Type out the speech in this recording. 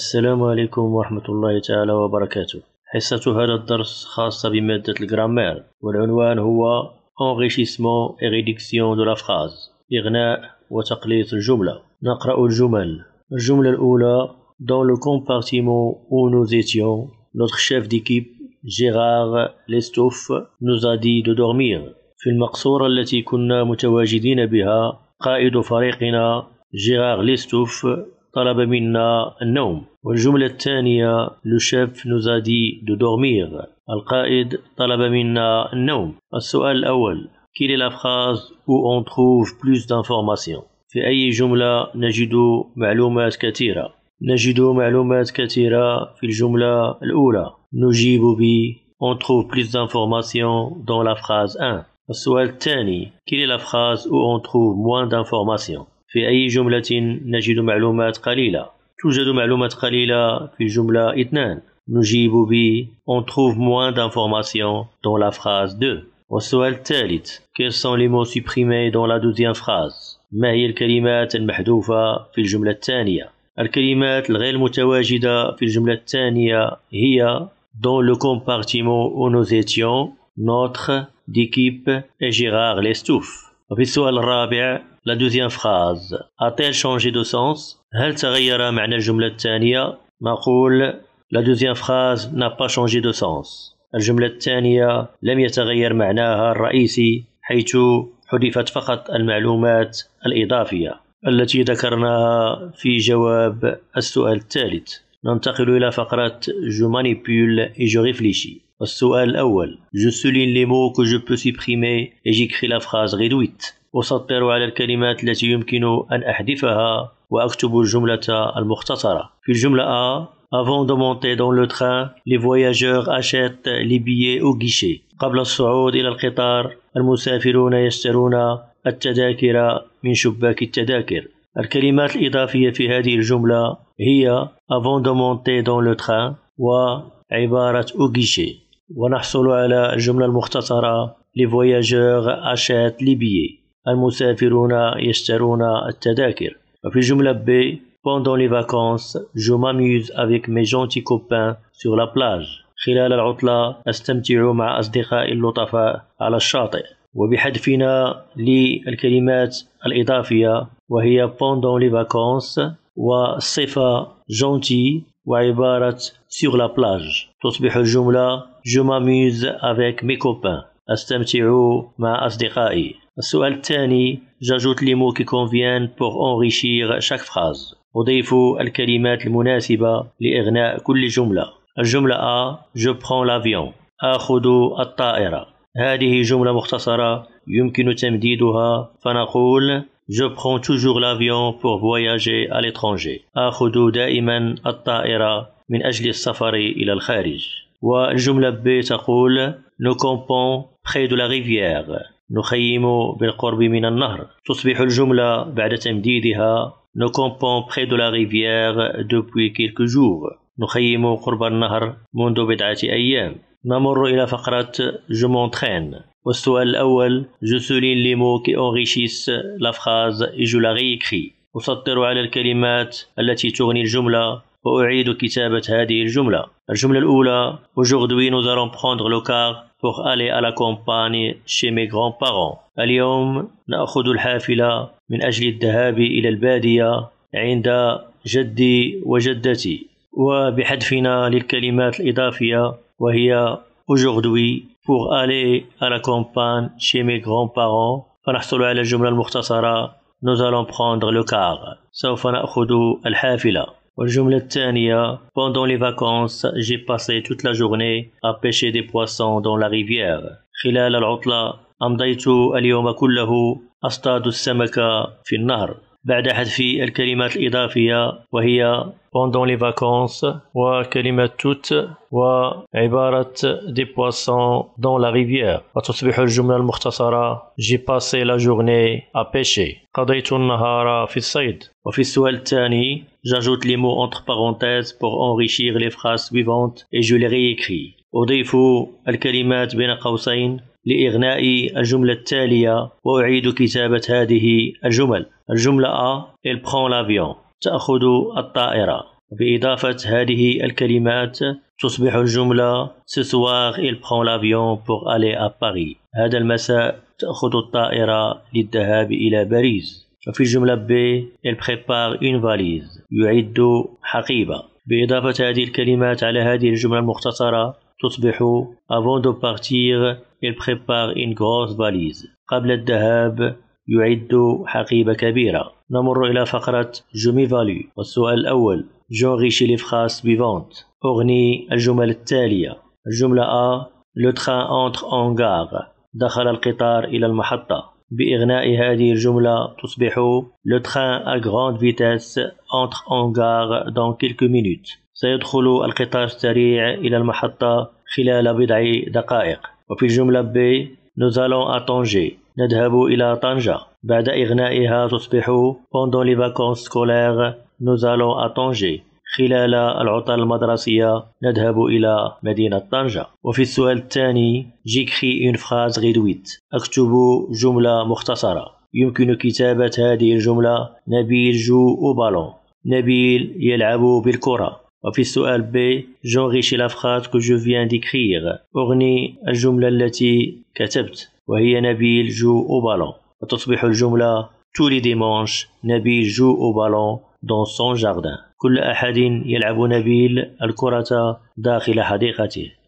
السلام عليكم ورحمة الله تعالى وبركاته حصة هذا الدرس خاصة بمادة الجرامير والعنوان هو Enrichissement et réduction de la phrase إغناء وتقليص الجملة نقرأ الجمل الجملة الأولى Dans le compartiment où nous étions, notre chef d'équipe Gérard Lestouf nous a dit de dormir في المقصورة التي كنا متواجدين بها قائد فريقنا جيرار ليستوف طلب منا النوم والجملة الثانية لشاف نزادي دو دورمير القائد طلب منا النوم السؤال الأول كيل الأفخاذ أو أون تخوف بلوس دانفورماسيون في أي جملة نجد معلومات كثيرة نجد معلومات كثيرة في الجملة الأولى نجيب ب أون تخوف بلوس دانفورماسيون دون لافخاز أن السؤال الثاني كيل الأفخاذ أو أون تخوف موان دانفورماسيون في أي جملة نجد معلومات قليلة توجد معلومات قليلة في الجملة اثنان نجيب ب On trouve moins d'informations dans la phrase 2 والسؤال الثالث Quels sont les mots supprimés dans la deuxième phrase ما هي الكلمات المحذوفة في الجملة الثانية الكلمات الغير متواجدة في الجملة الثانية هي dans le compartiment où nous étions, notre, d'équipe et Gérard Lestouffe. وفي السؤال الرابع لا دوزيام فراز أتيل شونجي دو سونس هل تغير معنى الجملة الثانية نقول لا دوزيام فراز نا با شونجي دو سونس الجملة الثانية لم يتغير معناها الرئيسي حيث حذفت فقط المعلومات الإضافية التي ذكرناها في جواب السؤال الثالث ننتقل إلى فقرة جو مانيبول إي جو ريفليشي السؤال الأول جو سولين لي مو كو جو بو سيبخيمي إي جيكخي لا فراز غيدويت أسطر على الكلمات التي يمكن أن أحذفها وأكتب الجملة المختصرة في الجملة أ Avant de monter dans le train, les voyageurs achètent les billets au guichet. قبل الصعود إلى القطار المسافرون يشترون التذاكر من شباك التذاكر الكلمات الإضافية في هذه الجملة هي avant de monter dans le train وعبارة au guichet ونحصل على الجملة المختصرة لي أشات لي بيي المسافرون يشترون التذاكر وفي الجملة ب Pendant les vacances, je m'amuse avec mes gentils copains sur la plage. خلال العطلة أستمتع مع أصدقائي اللطفاء على الشاطئ. وبحذفنا للكلمات الإضافية وهي pendant les vacances والصفة gentil وعبارة سيغ لا بلاج تصبح الجملة جو ماميز افيك مي كوبان أستمتع مع أصدقائي السؤال الثاني جاجوت les mots qui conviennent pour enrichir chaque phrase أضيف الكلمات المناسبة لإغناء كل جملة الجملة A je prends لافيون آخذ الطائرة هذه جملة مختصرة يمكن تمديدها فنقول Je prends toujours l'avion pour voyager à l'étranger. آخذ دائما الطائرة من أجل السفر إلى الخارج. والجملة ب تقول Nous campons près de la rivière. نخيم بالقرب من النهر. تصبح الجملة بعد تمديدها Nous campons près de la rivière depuis quelques jours. نخيم قرب النهر منذ بضعة أيام. نمر إلى فقرة جو مونتخين والسؤال الأول جو سولين لي مو كي أونغيشيس لا فراز إي جو لا أسطر على الكلمات التي تغني الجملة وأعيد كتابة هذه الجملة الجملة الأولى Aujourd'hui nous allons prendre pour aller à la campagne chez mes grands-parents اليوم نأخذ الحافلة من أجل الذهاب إلى البادية عند جدي وجدتي وبحذفنا للكلمات الإضافية وهي aujourd'hui pour aller à la campagne chez mes grands-parents فنحصل على الجملة المختصرة nous allons prendre le car سوف نأخذ الحافلة والجملة الثانية pendant les vacances j'ai passé toute la journée à pêcher des poissons dans la rivière خلال العطلة أمضيت اليوم كله أصطاد السمك في النهر بعد حذف الكلمات الإضافية وهي pendant les vacances وكلمة توت وعبارة des poissons dans la rivière وتصبح الجملة المختصرة j'ai passé la journée à pêcher قضيت النهار في الصيد وفي السؤال الثاني j'ajoute les mots entre parenthèses pour enrichir les phrases suivantes et je les réécris أضيف الكلمات بين قوسين لإغناء الجملة التالية وأعيد كتابة هذه الجمل الجملة A Il prend l'avion تأخذ الطائرة بإضافة هذه الكلمات تصبح الجملة Ce soir il prend l'avion pour aller à Paris هذا المساء تأخذ الطائرة للذهاب إلى باريس وفي الجملة B Il prépare une valise يعد حقيبة بإضافة هذه الكلمات على هذه الجملة المختصرة تصبح avant de partir prépare une grosse valise. قبل الذهاب يعد حقيبة كبيرة نمر إلى فقرة جومي فاليو والسؤال الأول جون غيشي لي فخاس بيفونت أغني الجمل التالية الجملة أ لو تخان أونتر أون غار دخل القطار إلى المحطة بإغناء هذه الجملة تصبح لو تخان à grande vitesse entre en gare dans quelques minutes سيدخل القطار السريع إلى المحطة خلال بضع دقائق وفي جملة ب Nous أتونجي نذهب إلى طنجة. بعد إغنائها تصبح بوندون لي فاكونس scolaires nous أتونجي خلال العطل المدرسية نذهب إلى مدينة طنجة وفي السؤال الثاني جيكخي اون فراز غيدويت أكتب جملة مختصرة يمكن كتابة هذه الجملة نبيل جو أو بالون نبيل يلعب بالكرة وفي السؤال ب جونغيشي لافخات كو جو فيان ديكريغ أغني الجملة التي كتبت وهي نبيل جو أو بالون وتصبح الجملة تولي ديمونش نبيل جو أو بالون دون سون جاردان كل أحد يلعب نبيل الكرة داخل حديقته